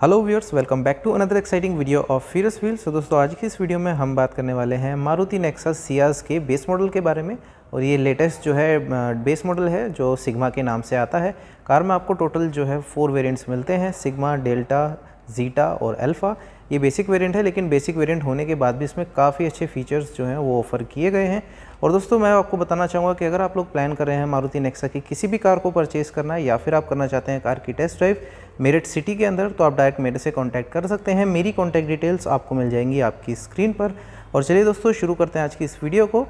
hello viewers welcome back to another exciting video of Ferris wheel so दोस्तों आज की इस वीडियो में हम बात करने वाले हैं मारुति नेक्सा सियाज के बेस मॉडल के बारे में और ये लेटेस्ट जो है बेस मॉडल है जो सिग्मा के नाम से आता है कार में आपको टोटल जो है फोर वेरिएंट्स मिलते हैं सिग्मा डेल्टा जीटा और एल्फ़ा ये बेसिक वेरिएंट है लेकिन बेसिक वेरिएंट होने के बाद भी इसमें काफ़ी अच्छे फीचर्स जो हैं वो ऑफ़र किए गए हैं और दोस्तों मैं आपको बताना चाहूँगा कि अगर आप लोग प्लान कर रहे हैं मारुति नेक्सा की किसी भी कार को परचेज़ करना है या फिर आप करना चाहते हैं कार की टेस्ट ड्राइव मेरठ सिटी के अंदर तो आप डायरेक्ट मेरे से कॉन्टैक्ट कर सकते हैं मेरी कॉन्टैक्ट डिटेल्स आपको मिल जाएंगी आपकी स्क्रीन पर और चलिए दोस्तों शुरू करते हैं आज की इस वीडियो को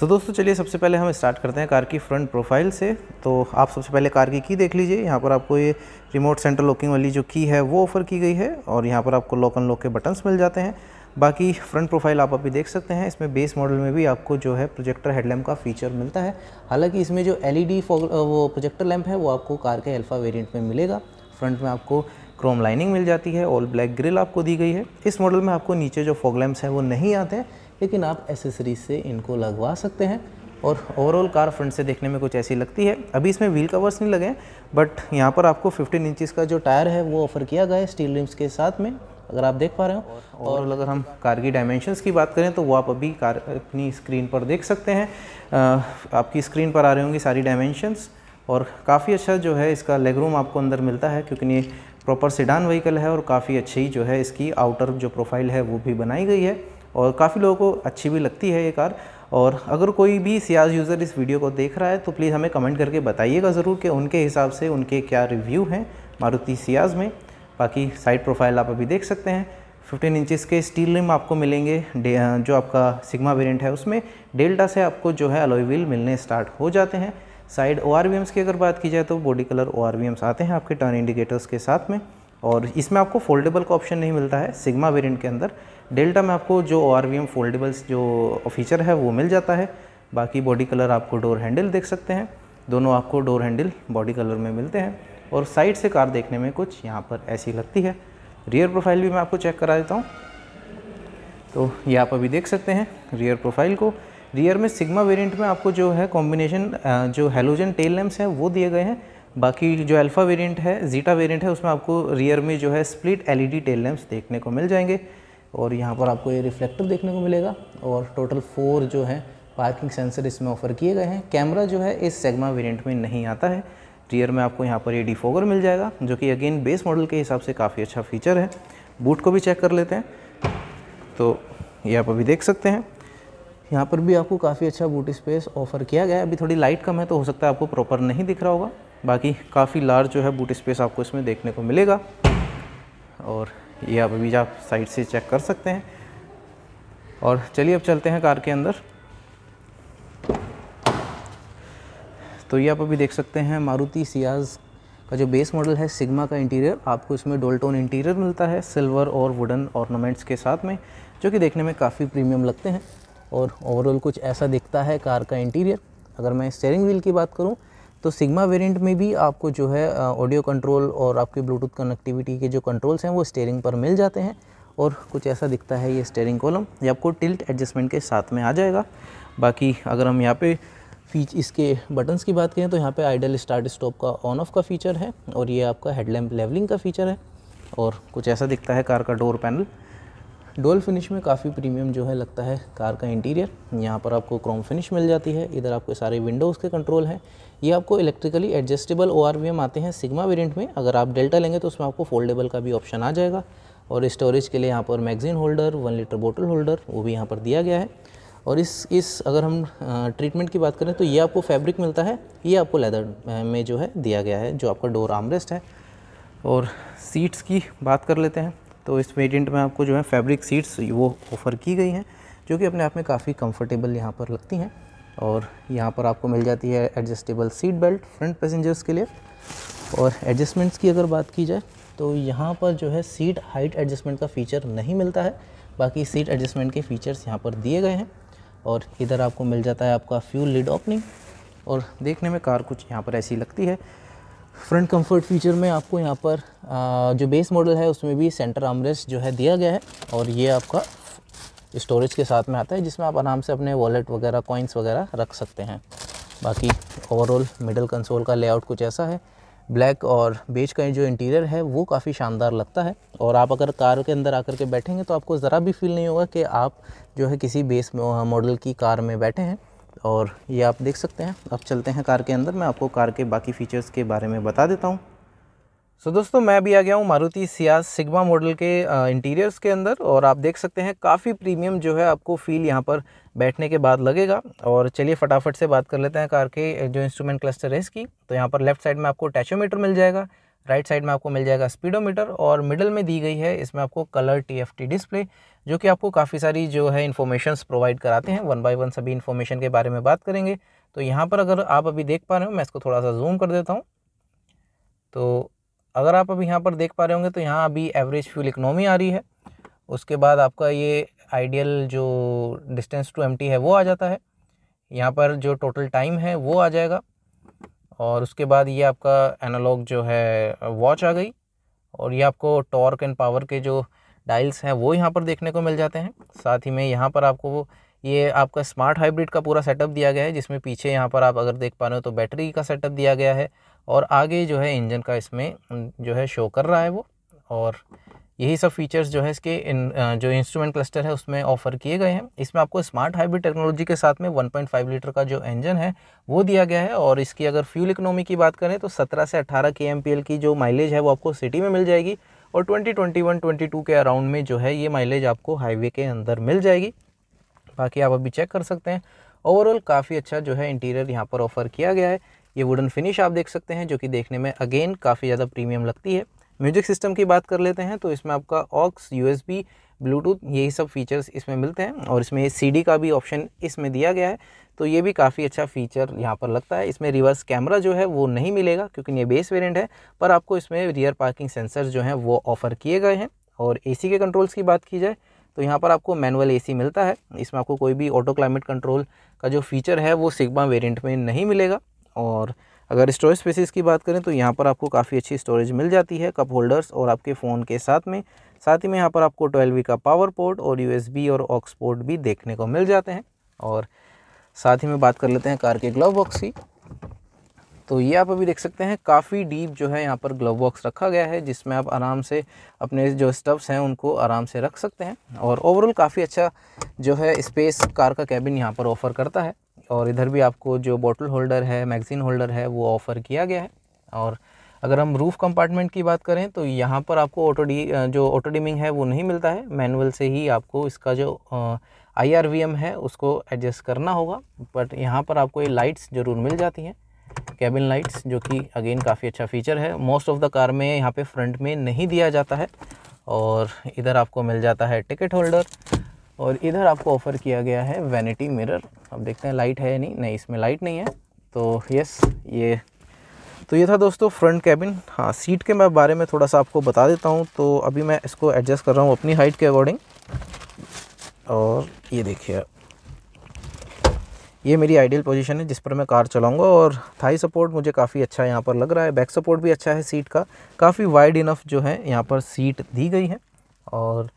सो so, दोस्तों चलिए सबसे पहले हम स्टार्ट करते हैं कार की फ्रंट प्रोफाइल से तो आप सबसे पहले कार की की देख लीजिए यहाँ पर आपको ये रिमोट सेंटर लॉकिंग वाली जो की है वो ऑफ़र की गई है और यहाँ पर आपको लॉक अनलॉक के बटन्स मिल जाते हैं बाकी फ्रंट प्रोफाइल आप अभी देख सकते हैं इसमें बेस मॉडल में भी आपको जो है प्रोजेक्टर हेडलैम्प का फीचर मिलता है हालांकि इसमें जो एलईडी वो प्रोजेक्टर लैम्प है वो आपको कार के अल्फ़ा वेरिएंट में मिलेगा फ्रंट में आपको क्रोम लाइनिंग मिल जाती है ऑल ब्लैक ग्रिल आपको दी गई है इस मॉडल में आपको नीचे जो फॉग लैम्प्स हैं वो नहीं आते लेकिन आप एसेसरीज से इनको लगवा सकते हैं और ओवरऑल कार फ्रंट से देखने में कुछ ऐसी लगती है अभी इसमें व्हील कवर्स नहीं लगे बट यहाँ पर आपको 15 इंचज़ का जो टायर है वो ऑफ़र किया गया है स्टील रिम्स के साथ में अगर आप देख पा रहे हो और, अगर हम कार की डायमेंशंस की बात करें तो वो आप अभी कार अपनी स्क्रीन पर देख सकते हैं आपकी स्क्रीन पर आ रही होंगी सारी डायमेंशंस और काफ़ी अच्छा जो है इसका लेग रूम आपको अंदर मिलता है क्योंकि ये प्रॉपर सिडान व्हीकल है और काफ़ी अच्छी जो है इसकी आउटर जो प्रोफाइल है वो भी बनाई गई है और काफ़ी लोगों को अच्छी भी लगती है ये कार और अगर कोई भी सियाज यूज़र इस वीडियो को देख रहा है तो प्लीज़ हमें कमेंट करके बताइएगा ज़रूर कि उनके हिसाब से उनके क्या रिव्यू हैं मारुति सियाज में बाकी साइड प्रोफाइल आप अभी देख सकते हैं 15 इंचेस के स्टील रिम आपको मिलेंगे जो आपका सिग्मा वेरिएंट है उसमें डेल्टा से आपको जो है अलॉय व्हील मिलने स्टार्ट हो जाते हैं साइड ओ की अगर बात की जाए तो बॉडी कलर ओ आते हैं आपके टर्न इंडिकेटर्स के साथ में और इसमें आपको फोल्डेबल का ऑप्शन नहीं मिलता है सिग्मा वेरियंट के अंदर डेल्टा में आपको जो ओ फोल्डेबल्स जो फीचर है वो मिल जाता है बाकी बॉडी कलर आपको डोर हैंडल देख सकते हैं दोनों आपको डोर हैंडल बॉडी कलर में मिलते हैं और साइड से कार देखने में कुछ यहाँ पर ऐसी लगती है रियर प्रोफाइल भी मैं आपको चेक करा देता हूँ तो ये आप अभी देख सकते हैं रियर प्रोफाइल को रियर में सिग्मा वेरिएंट में आपको जो है कॉम्बिनेशन जो हेलोजन टेल लैम्प्स हैं वो दिए गए हैं बाकी जो अल्फ़ा वेरिएंट है जीटा वेरिएंट है उसमें आपको रियर में जो है स्प्लिट एलईडी टेल लैम्प्स देखने को मिल जाएंगे और यहाँ पर आपको ये रिफ्लेक्टर देखने को मिलेगा और टोटल फोर जो है पार्किंग सेंसर इसमें ऑफर किए गए हैं कैमरा जो है इस सेगमा वेरियंट में नहीं आता है रियर में आपको यहाँ पर ये डिफोगर मिल जाएगा जो कि अगेन बेस मॉडल के हिसाब से काफ़ी अच्छा फीचर है बूट को भी चेक कर लेते हैं तो ये आप अभी देख सकते हैं यहाँ पर भी आपको काफ़ी अच्छा बूट स्पेस ऑफर किया गया है अभी थोड़ी लाइट कम है तो हो सकता है आपको प्रॉपर नहीं दिख रहा होगा बाकी काफ़ी लार्ज जो है बूट स्पेस आपको इसमें देखने को मिलेगा और ये आप अभी आप साइड से चेक कर सकते हैं और चलिए अब चलते हैं कार के अंदर तो ये आप अभी देख सकते हैं मारुति सियाज का जो बेस मॉडल है सिग्मा का इंटीरियर आपको इसमें डोल्टोन इंटीरियर मिलता है सिल्वर और वुडन ऑर्नामेंट्स के साथ में जो कि देखने में काफ़ी प्रीमियम लगते हैं और ओवरऑल कुछ ऐसा दिखता है कार का इंटीरियर अगर मैं स्टेयरिंग व्हील की बात करूँ तो सिग्मा वेरिएंट में भी आपको जो है ऑडियो कंट्रोल और आपके ब्लूटूथ कनेक्टिविटी के जो कंट्रोल्स हैं वो स्टेयरिंग पर मिल जाते हैं और कुछ ऐसा दिखता है ये स्टेयरिंग कॉलम ये आपको टिल्ट एडजस्टमेंट के साथ में आ जाएगा बाकी अगर हम यहाँ पे फीच इसके बटन्स की बात करें तो यहाँ पे आइडल स्टार्ट स्टॉप का ऑन ऑफ का फीचर है और ये आपका हेडलैम्प लेवलिंग का फीचर है और कुछ ऐसा दिखता है कार का डोर पैनल डोल फिनिश में काफ़ी प्रीमियम जो है लगता है कार का इंटीरियर यहाँ पर आपको क्रोम फिनिश मिल जाती है इधर आपके सारे विंडोज़ के कंट्रोल हैं ये आपको इलेक्ट्रिकली एडजस्टेबल ओ आते हैं सिग्मा वेरियंट में अगर आप डेल्टा लेंगे तो उसमें आपको फोल्डेबल का भी ऑप्शन आ जाएगा और स्टोरेज के लिए यहाँ पर magazine holder one litre bottle holder वो भी यहाँ पर दिया गया है और इस इस अगर हम ट्रीटमेंट की बात करें तो ये आपको फैब्रिक मिलता है ये आपको लेदर में जो है दिया गया है जो आपका डोर आमरेस्ट है और सीट्स की बात कर लेते हैं तो इस वेरियंट में आपको जो है फैब्रिक सीट्स वो ऑफ़र की गई हैं जो कि अपने आप में काफ़ी कम्फर्टेबल यहाँ पर लगती हैं और यहाँ पर आपको मिल जाती है adjustable seat belt front passengers के लिए और एडजस्टमेंट्स की अगर बात की जाए तो यहाँ पर जो है सीट हाइट एडजस्टमेंट का फ़ीचर नहीं मिलता है बाकी सीट एडजस्टमेंट के फ़ीचर्स यहाँ पर दिए गए हैं और इधर आपको मिल जाता है आपका फ्यूल लिड ओपनिंग और देखने में कार कुछ यहाँ पर ऐसी लगती है फ्रंट कंफर्ट फीचर में आपको यहाँ पर जो बेस मॉडल है उसमें भी सेंटर आमरेस जो है दिया गया है और ये आपका स्टोरेज के साथ में आता है जिसमें आप आराम से अपने वॉलेट वगैरह कॉइन्स वगैरह रख सकते हैं बाकी ओवरऑल मिडल कंसोल का लेआउट कुछ ऐसा है ब्लैक और बेज का जो इंटीरियर है वो काफ़ी शानदार लगता है और आप अगर कार के अंदर आकर के बैठेंगे तो आपको ज़रा भी फील नहीं होगा कि आप जो है किसी बेस मॉडल हाँ, की कार में बैठे हैं और ये आप देख सकते हैं अब चलते हैं कार के अंदर मैं आपको कार के बाकी फ़ीचर्स के बारे में बता देता हूँ सो so, दोस्तों मैं भी आ गया हूँ मारुति सियाज सिग्मा मॉडल के इंटीरियर्स के अंदर और आप देख सकते हैं काफ़ी प्रीमियम जो है आपको फील यहाँ पर बैठने के बाद लगेगा और चलिए फटाफट से बात कर लेते हैं कार के जो इंस्ट्रूमेंट क्लस्टर है इसकी तो यहाँ पर लेफ्ट साइड में आपको टैचोमीटर मिल जाएगा राइट साइड में आपको मिल जाएगा स्पीडोमीटर और मिडल में दी गई है इसमें आपको कलर टी डिस्प्ले जो कि आपको काफ़ी सारी जो है इन्फॉर्मेशन प्रोवाइड कराते हैं वन बाई वन सभी इन्फॉर्मेशन के बारे में बात करेंगे तो यहाँ पर अगर आप अभी देख पा रहे हो मैं इसको थोड़ा सा जूम कर देता हूँ तो अगर आप अभी यहाँ पर देख पा रहे होंगे तो यहाँ अभी एवरेज फ्यूल इकनॉमी आ रही है उसके बाद आपका ये आइडियल जो डिस्टेंस टू एम है वो आ जाता है यहाँ पर जो टोटल टाइम है वो आ जाएगा और उसके बाद ये आपका एनालॉग जो है वॉच आ गई और ये आपको टॉर्क एंड पावर के जो डाइल्स हैं वो यहाँ पर देखने को मिल जाते हैं साथ ही में यहाँ पर आपको ये आपका स्मार्ट हाइब्रिड का पूरा सेटअप दिया गया है जिसमें पीछे यहाँ पर आप अगर देख पा रहे हो तो बैटरी का सेटअप दिया गया है और आगे जो है इंजन का इसमें जो है शो कर रहा है वो और यही सब फीचर्स जो है इसके इन जो इंस्ट्रूमेंट क्लस्टर है उसमें ऑफर किए गए हैं इसमें आपको स्मार्ट हाइब्रिड टेक्नोलॉजी के साथ में 1.5 लीटर का जो इंजन है वो दिया गया है और इसकी अगर फ्यूल इकोनॉमी की बात करें तो 17 से 18 के एम की जो माइलेज है वो आपको सिटी में मिल जाएगी और ट्वेंटी ट्वेंटी के अराउंड में जो है ये माइलेज आपको हाईवे के अंदर मिल जाएगी बाकी आप अभी चेक कर सकते हैं ओवरऑल काफ़ी अच्छा जो है इंटीरियर यहाँ पर ऑफर किया गया है ये वुडन फिनिश आप देख सकते हैं जो कि देखने में अगेन काफ़ी ज़्यादा प्रीमियम लगती है म्यूजिक सिस्टम की बात कर लेते हैं तो इसमें आपका ऑक्स यूएसबी ब्लूटूथ यही सब फीचर्स इसमें मिलते हैं और इसमें सीडी का भी ऑप्शन इसमें दिया गया है तो ये भी काफ़ी अच्छा फीचर यहाँ पर लगता है इसमें रिवर्स कैमरा जो है वो नहीं मिलेगा क्योंकि ये बेस वेरिएंट है पर आपको इसमें रियर पार्किंग सेंसर जो हैं वो ऑफ़र किए गए हैं और एसी के कंट्रोल्स की बात की जाए तो यहाँ पर आपको मैनुअल एसी मिलता है इसमें आपको कोई भी ऑटो क्लाइमेट कंट्रोल का जो फीचर है वो सिग्मा वेरिएंट में नहीं मिलेगा और अगर स्टोरेज स्पेसिस की बात करें तो यहाँ पर आपको काफ़ी अच्छी स्टोरेज मिल जाती है कप होल्डर्स और आपके फ़ोन के साथ में साथ ही में यहाँ पर आपको ट्वेल्व का पावर पोर्ट और यू और ऑक्स पोर्ट भी देखने को मिल जाते हैं और साथ ही में बात कर लेते हैं कार के ग्लव बॉक्स की तो ये आप अभी देख सकते हैं काफ़ी डीप जो है यहाँ पर ग्लव बॉक्स रखा गया है जिसमें आप आराम से अपने जो स्टब्स हैं उनको आराम से रख सकते हैं और ओवरऑल काफ़ी अच्छा जो है स्पेस कार का कैबिन यहाँ पर ऑफ़र करता है और इधर भी आपको जो बॉटल होल्डर है मैगज़ीन होल्डर है वो ऑफ़र किया गया है और अगर हम रूफ़ कंपार्टमेंट की बात करें तो यहाँ पर आपको ऑटो डी जो ऑटो डिमिंग है वो नहीं मिलता है मैनुअल से ही आपको इसका जो आई आर वी एम है उसको एडजस्ट करना होगा बट यहाँ पर आपको ये लाइट्स ज़रूर मिल जाती हैं कैबिन लाइट्स जो कि अगेन काफ़ी अच्छा फीचर है मोस्ट ऑफ़ द कार में यहाँ पे फ्रंट में नहीं दिया जाता है और इधर आपको मिल जाता है टिकट होल्डर और इधर आपको ऑफ़र किया गया है वैनिटी मिरर अब देखते हैं लाइट है या नहीं नहीं इसमें लाइट नहीं है तो यस ये तो ये था दोस्तों फ्रंट कैबिन हाँ सीट के मैं बारे में थोड़ा सा आपको बता देता हूँ तो अभी मैं इसको एडजस्ट कर रहा हूँ अपनी हाइट के अकॉर्डिंग और ये देखिए ये मेरी आइडियल पोजीशन है जिस पर मैं कार चलाऊंगा और थाई सपोर्ट मुझे काफ़ी अच्छा यहाँ पर लग रहा है बैक सपोर्ट भी अच्छा है सीट का काफ़ी वाइड इनफ जो है यहाँ पर सीट दी गई है और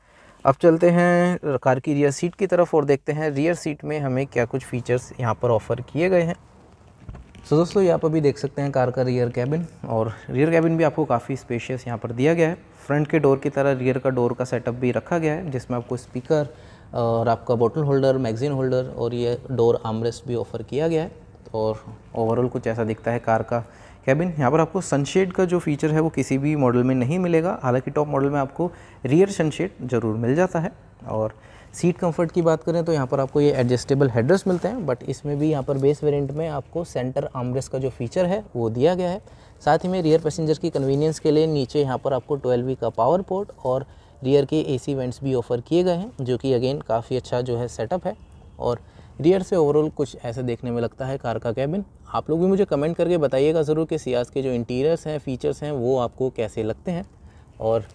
अब चलते हैं कार की रियर सीट की तरफ और देखते हैं रियर सीट में हमें क्या कुछ फ़ीचर्स यहाँ पर ऑफ़र किए गए हैं सो so, दोस्तों यहाँ पर अभी देख सकते हैं कार का रियर कैबिन और रियर कैबिन भी आपको काफ़ी स्पेशियस यहाँ पर दिया गया है फ्रंट के डोर की तरह रियर का डोर का सेटअप भी रखा गया है जिसमें आपको स्पीकर और आपका बॉटल होल्डर मैगजीन होल्डर और ये डोर आमरेस्ट भी ऑफ़र किया गया है और ओवरऑल कुछ ऐसा दिखता है कार का कैबिन यहाँ पर आपको सनशेड का जो फीचर है वो किसी भी मॉडल में नहीं मिलेगा हालांकि टॉप मॉडल में आपको रियर सनशेड ज़रूर मिल जाता है और सीट कंफर्ट की बात करें तो यहाँ पर आपको ये एडजस्टेबल हेडर्स मिलते हैं बट इसमें भी यहाँ पर बेस वेरिएंट में आपको सेंटर आमरेस का जो फीचर है वो दिया गया है साथ ही में रियर पैसेंजर की कन्वीनियंस के लिए नीचे यहाँ पर आपको ट्वेल्व का पावर पोर्ट और रियर के ए वेंट्स भी ऑफर किए गए हैं जो कि अगेन काफ़ी अच्छा जो है सेटअप है और रियर से ओवरऑल कुछ ऐसे देखने में लगता है कार का कैबिन आप लोग भी मुझे कमेंट करके बताइएगा ज़रूर कि सियास के जो इंटीरियर्स हैं फीचर्स हैं वो आपको कैसे लगते हैं और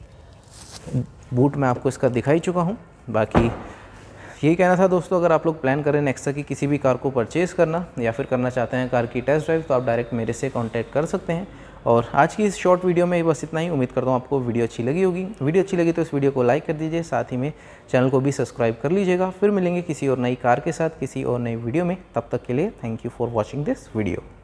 बूट मैं आपको इसका दिखा ही चुका हूँ बाकी यही कहना था दोस्तों अगर आप लोग प्लान करें नेक्स्टा की किसी भी कार को परचेज़ करना या फिर करना चाहते हैं कार की टेस्ट ड्राइव तो आप डायरेक्ट मेरे से कॉन्टैक्ट कर सकते हैं और आज की इस शॉर्ट वीडियो में बस इतना ही उम्मीद करता हूँ आपको वीडियो अच्छी लगी होगी वीडियो अच्छी लगी तो इस वीडियो को लाइक कर दीजिए साथ ही में चैनल को भी सब्सक्राइब कर लीजिएगा फिर मिलेंगे किसी और नई कार के साथ किसी और नई वीडियो में तब तक के लिए thank you for watching this video